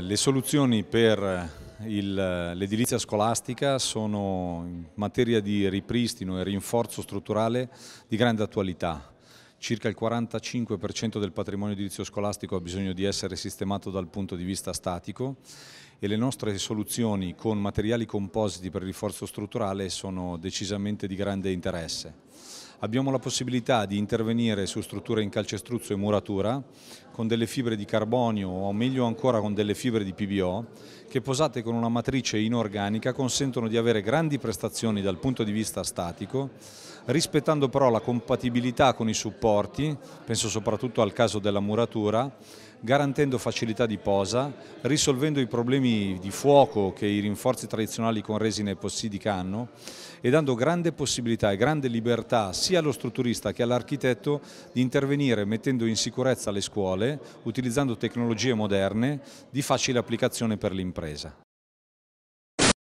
Le soluzioni per eh, l'edilizia scolastica sono in materia di ripristino e rinforzo strutturale di grande attualità. Circa il 45% del patrimonio edilizio scolastico ha bisogno di essere sistemato dal punto di vista statico e le nostre soluzioni con materiali compositi per il rinforzo strutturale sono decisamente di grande interesse. Abbiamo la possibilità di intervenire su strutture in calcestruzzo e muratura con delle fibre di carbonio o meglio ancora con delle fibre di PBO che posate con una matrice inorganica consentono di avere grandi prestazioni dal punto di vista statico rispettando però la compatibilità con i supporti, penso soprattutto al caso della muratura garantendo facilità di posa, risolvendo i problemi di fuoco che i rinforzi tradizionali con resine e possidica hanno e dando grande possibilità e grande libertà sia allo strutturista che all'architetto di intervenire mettendo in sicurezza le scuole, utilizzando tecnologie moderne di facile applicazione per l'impresa.